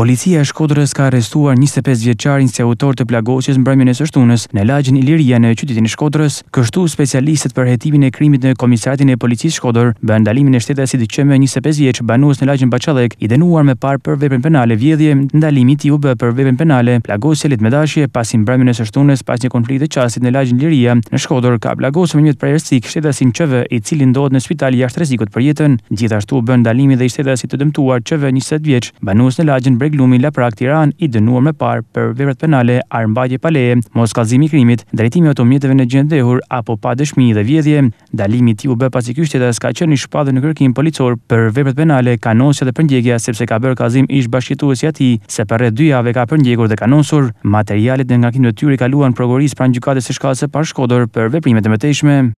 Policia e Shkodrës ka arrestuar 25 vjeçarin si autor të plagosjes mbrëmjen e së shtunës në lagjin Iliria në qytetin e Shkodrës. Kështu specialistët për hetimin e krimit në komisariatin e policisë Shkodër bën ndalimin e shtetit si të qëmë 25 vjeç banues në lagjin Baçallëk i dënuar me parë për veprën penale vjedhje. Ndalimi i tij u bë për veprën penale plagosje lidhme dashje pas mbrëmjen e së shtunës pas një konflikti të qasit në lagjin Iliria në Shkodër ka plagosur me një prerësik shtetasin QV i cili ndodhet në spital jashtë rrezikut për jetën. Gjithashtu bën ndalimi dhe shtetasi të dëmtuar QV 20 vjeç banues në lagjin Reglumi Laprak, tiran, i dënuar më parë për veprat penale armbajtje pa leje, moskallëzim i krimit, drejtimi i automjeteve në gjendje apo pa dëshmi dhe vjedhje, dalimi ti u bë pasi ky shtetas ka qenë i shpallur në kërkim policor për veprat penale kanosje dhe përngjegje sepse ka bërë kazim ish bashkëtuesi ati se për rreth 2 javë ka përngjegur dhe kanosur materialet nga kimëtyrë kaluan prokuris pranë gjykatës së shkallës së parë Shkodër për veprimet e mëtejshme.